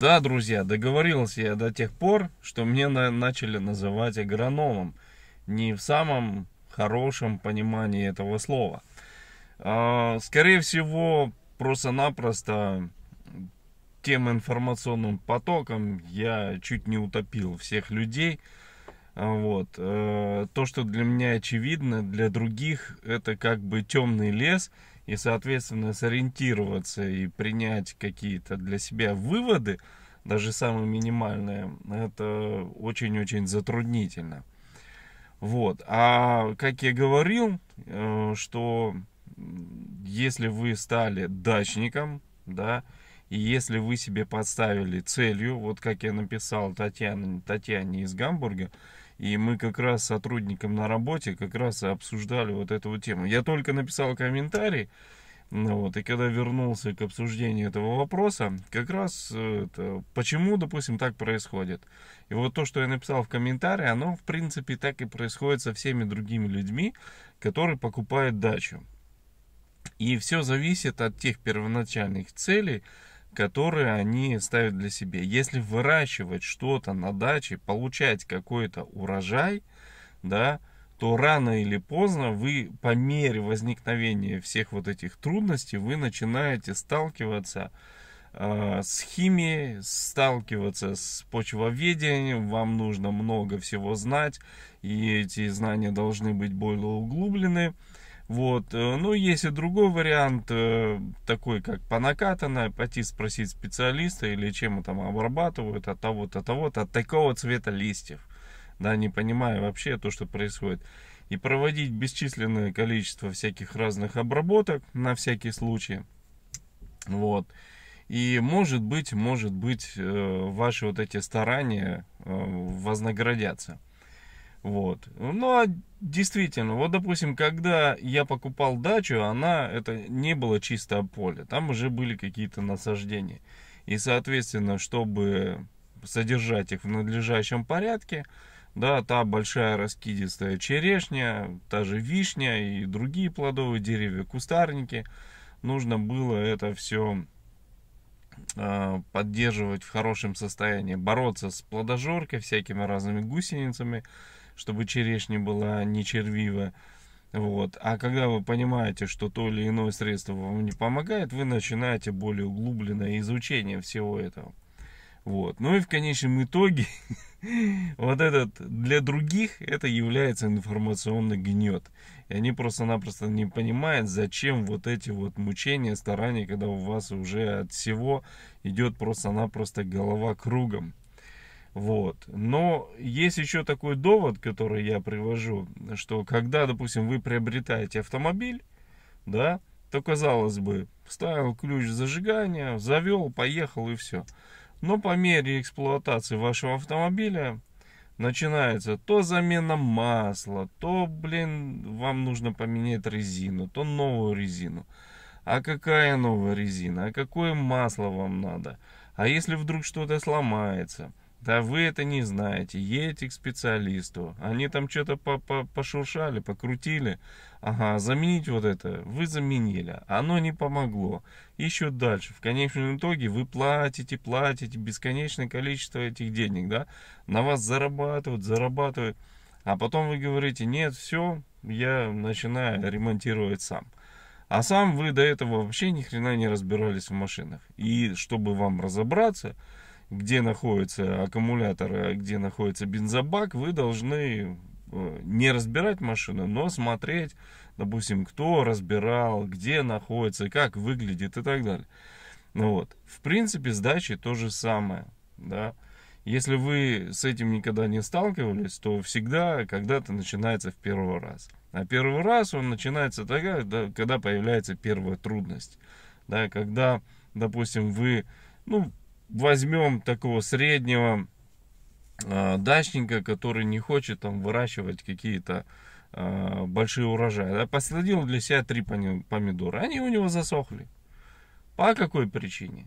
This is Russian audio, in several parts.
Да, друзья, договорился я до тех пор, что мне на начали называть агрономом. Не в самом хорошем понимании этого слова. А, скорее всего, просто-напросто тем информационным потоком я чуть не утопил всех людей. А, вот. Э, то, что для меня очевидно, для других это как бы темный лес и, соответственно, сориентироваться и принять какие-то для себя выводы, даже самые минимальные, это очень-очень затруднительно. Вот. А как я говорил, э, что если вы стали дачником, да, и если вы себе подставили целью, вот как я написал Татьяне, Татьяне из Гамбурга, и мы как раз с сотрудником на работе как раз и обсуждали вот эту вот тему. Я только написал комментарий, ну вот, и когда вернулся к обсуждению этого вопроса, как раз э, это, почему, допустим, так происходит. И вот то, что я написал в комментарии, оно, в принципе, так и происходит со всеми другими людьми, которые покупают дачу. И все зависит от тех первоначальных целей, которые они ставят для себя. Если выращивать что-то на даче, получать какой-то урожай, да, то рано или поздно вы по мере возникновения всех вот этих трудностей вы начинаете сталкиваться э, с химией, сталкиваться с почвоведением, вам нужно много всего знать, и эти знания должны быть более углублены. Вот. Э, Но ну, есть и другой вариант, э, такой как по накатанной, пойти спросить специалиста или чем там обрабатывают от того-то, того-то, от такого цвета листьев. Да, не понимая вообще то, что происходит. И проводить бесчисленное количество всяких разных обработок на всякий случай. Вот. И может быть, может быть, э, ваши вот эти старания вознаградятся. Вот. Ну, а действительно, вот, допустим, когда я покупал дачу, она, это не было чистое поле, там уже были какие-то насаждения. И, соответственно, чтобы содержать их в надлежащем порядке, да, та большая раскидистая черешня, та же вишня и другие плодовые деревья, кустарники, нужно было это все Э, поддерживать в хорошем состоянии, бороться с плодожоркой, всякими разными гусеницами, чтобы черешня была не червивая, Вот. А когда вы понимаете, что то или иное средство вам не помогает, вы начинаете более углубленное изучение всего этого. Вот. Ну и в конечном итоге вот этот для других это является информационный гнет. И они просто-напросто не понимают, зачем вот эти вот мучения, старания, когда у вас уже от всего идет просто-напросто голова кругом. Вот. Но есть еще такой довод, который я привожу, что когда, допустим, вы приобретаете автомобиль, да, то казалось бы, вставил ключ зажигания, завел, поехал и все. Но по мере эксплуатации вашего автомобиля начинается то замена масла, то, блин, вам нужно поменять резину, то новую резину. А какая новая резина? А какое масло вам надо? А если вдруг что-то сломается? Да вы это не знаете, едете к специалисту, они там что-то по -по пошуршали, покрутили, ага, заменить вот это, вы заменили, оно не помогло. Еще дальше, в конечном итоге вы платите, платите бесконечное количество этих денег, да, на вас зарабатывают, зарабатывают, а потом вы говорите, нет, все, я начинаю ремонтировать сам. А сам вы до этого вообще ни хрена не разбирались в машинах. И чтобы вам разобраться, где находится аккумулятор, а где находится бензобак, вы должны э, не разбирать машину, но смотреть, допустим, кто разбирал, где находится, как выглядит и так далее. Ну вот. В принципе, с дачей то же самое. Да? Если вы с этим никогда не сталкивались, то всегда когда-то начинается в первый раз. А первый раз он начинается тогда, когда появляется первая трудность. Да? Когда, допустим, вы ну, возьмем такого среднего а, дачника, который не хочет там выращивать какие-то э, большие урожаи. Да, посадил для себя три помидора. Они у него засохли. По какой причине?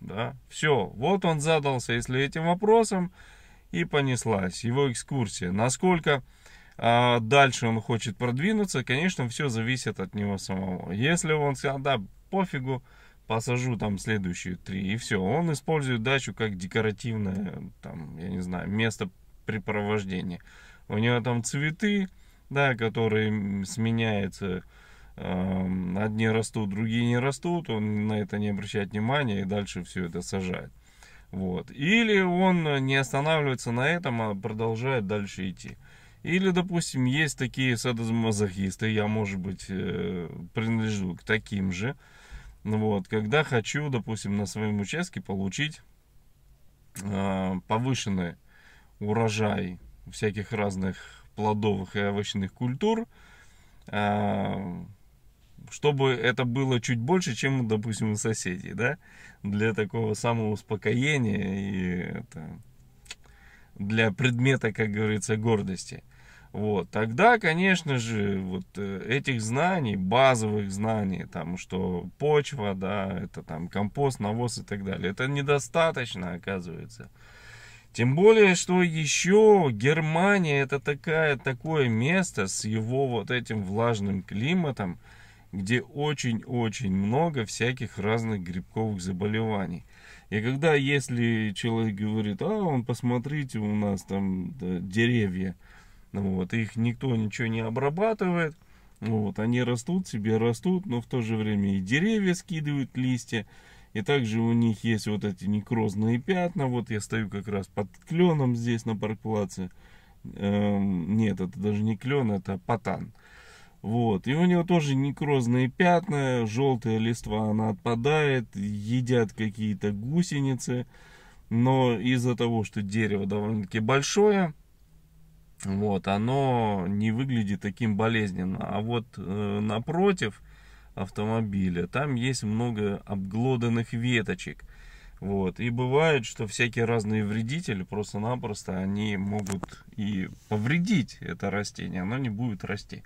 Да, все, вот он задался, если этим вопросом, и понеслась его экскурсия. Насколько э, дальше он хочет продвинуться, конечно, все зависит от него самого. Если он сказал, да, пофигу, посажу там следующие три, и все. Он использует дачу как декоративное, там, я не знаю, место препровождения. У него там цветы, да, которые сменяются, э, одни растут, другие не растут, он на это не обращает внимания и дальше все это сажает. Вот. Или он не останавливается на этом, а продолжает дальше идти. Или, допустим, есть такие садозмазохисты, я, может быть, э, принадлежу к таким же, вот, когда хочу, допустим, на своем участке получить э, повышенный урожай всяких разных плодовых и овощных культур, э, чтобы это было чуть больше, чем, допустим, у соседей, да, для такого самоуспокоения и это, для предмета, как говорится, гордости – вот, тогда, конечно же, вот э, этих знаний, базовых знаний, там, что почва, да, это там компост, навоз и так далее, это недостаточно, оказывается. Тем более, что еще Германия это такая, такое место с его вот этим влажным климатом, где очень-очень много всяких разных грибковых заболеваний. И когда, если человек говорит, а, он, посмотрите, у нас там да, деревья, вот, их никто ничего не обрабатывает. Вот, они растут, себе растут, но в то же время и деревья скидывают листья. И также у них есть вот эти некрозные пятна. Вот я стою как раз под кленом здесь на парк Эм, нет, это даже не клен, это потан. Вот. И у него тоже некрозные пятна, желтая листва, она отпадает, едят какие-то гусеницы. Но из-за того, что дерево довольно-таки большое, вот, оно не выглядит таким болезненно. А вот э, напротив автомобиля там есть много обглоданных веточек. Вот. И бывает, что всякие разные вредители просто-напросто они могут и повредить это растение, оно не будет расти.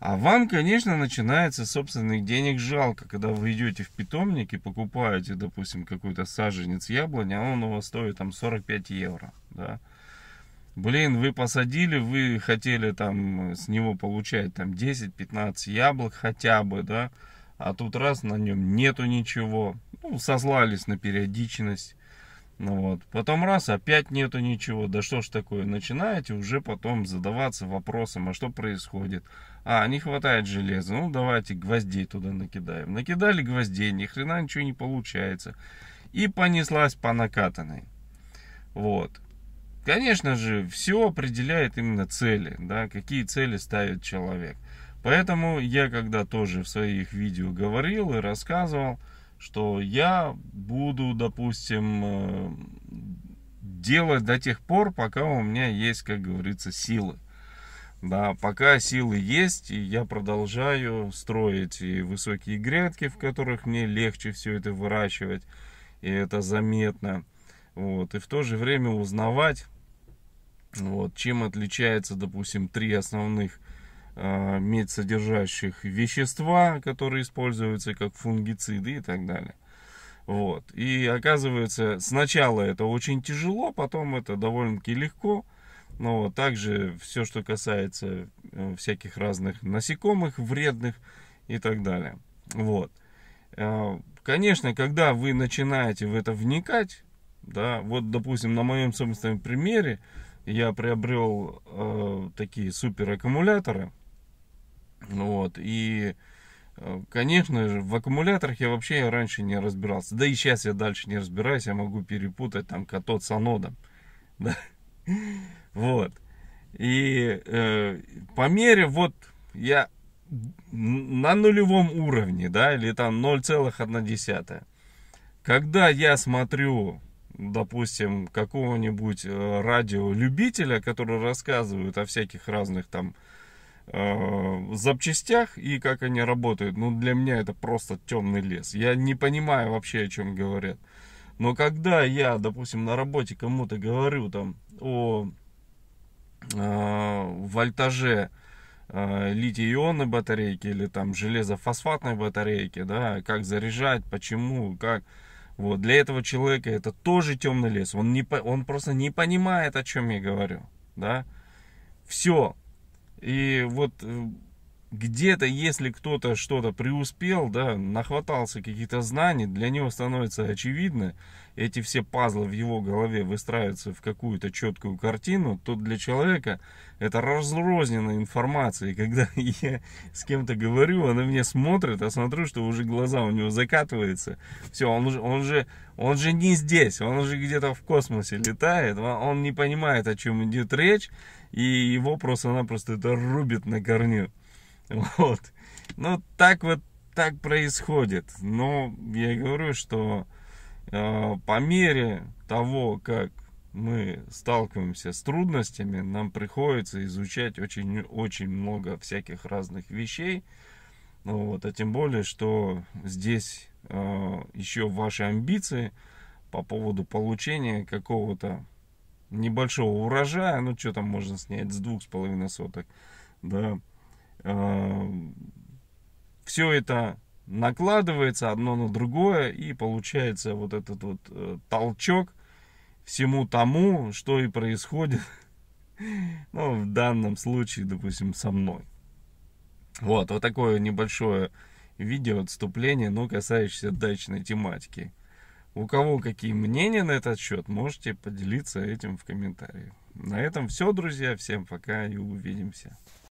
А вам, конечно, начинается собственных денег жалко, когда вы идете в питомник и покупаете, допустим, какой-то саженец яблони, а он у вас стоит там 45 евро, да блин, вы посадили, вы хотели там э, с него получать там 10-15 яблок хотя бы, да, а тут раз на нем нету ничего, ну, сослались на периодичность, ну вот, потом раз, опять нету ничего, да что ж такое, начинаете уже потом задаваться вопросом, а что происходит, а, не хватает железа, ну давайте гвоздей туда накидаем, накидали гвоздей, ни хрена ничего не получается, и понеслась по накатанной, вот, Конечно же, все определяет именно цели, да, какие цели ставит человек. Поэтому я когда тоже в своих видео говорил и рассказывал, что я буду, допустим, э, делать до тех пор, пока у меня есть, как говорится, силы. Да, пока силы есть, я продолжаю строить и высокие грядки, в которых мне легче все это выращивать, и это заметно. Вот, и в то же время узнавать вот. Чем отличается, допустим, три основных э, медсодержащих вещества, которые используются как фунгициды и так далее. Вот. И оказывается, сначала это очень тяжело, потом это довольно-таки легко. Но вот, также все, что касается э, всяких разных насекомых, вредных и так далее. Вот. Э, конечно, когда вы начинаете в это вникать, да, вот, допустим, на моем собственном примере, я приобрел э, такие супер аккумуляторы. Ну вот, и, э, конечно же, в аккумуляторах я вообще раньше не разбирался. Да и сейчас я дальше не разбираюсь, я могу перепутать там катод с анодом. Да. Вот. И э, по мере, вот я на нулевом уровне, да, или там 0,1. Когда я смотрю допустим, какого-нибудь э, радиолюбителя, который рассказывает о всяких разных там э, запчастях и как они работают. Ну, для меня это просто темный лес. Я не понимаю вообще, о чем говорят. Но когда я, допустим, на работе кому-то говорю там о э, вольтаже э, литий-ионной батарейки или там железофосфатной батарейки, да, как заряжать, почему, как, вот, для этого человека это тоже темный лес. Он, не, он просто не понимает, о чем я говорю. Да? Все. И вот э, где-то, если кто-то что-то преуспел, да, нахватался каких-то знаний, для него становится очевидно, эти все пазлы в его голове выстраиваются в какую-то четкую картину, то для человека это разрозненная информация. И когда я с кем-то говорю, она мне смотрит, а смотрю, что уже глаза у него закатываются. Все, он же, он же, он же не здесь, он уже где-то в космосе летает, он не понимает, о чем идет речь, и его просто-напросто это рубит на корню. Вот. Ну, так вот, так происходит. Но ну, я говорю, что э, по мере того, как мы сталкиваемся с трудностями, нам приходится изучать очень-очень много всяких разных вещей. Ну, вот, а тем более, что здесь э, еще ваши амбиции по поводу получения какого-то небольшого урожая, ну что там можно снять с двух с половиной соток, да, Эм, все это накладывается одно на другое, и получается вот этот вот э, толчок всему тому, что и происходит, ну, в данном случае, допустим, со мной. Вот, вот такое небольшое видео отступление, но касающееся дачной тематики. У кого какие мнения на этот счет, можете поделиться этим в комментариях. На этом все, друзья. Всем пока и увидимся.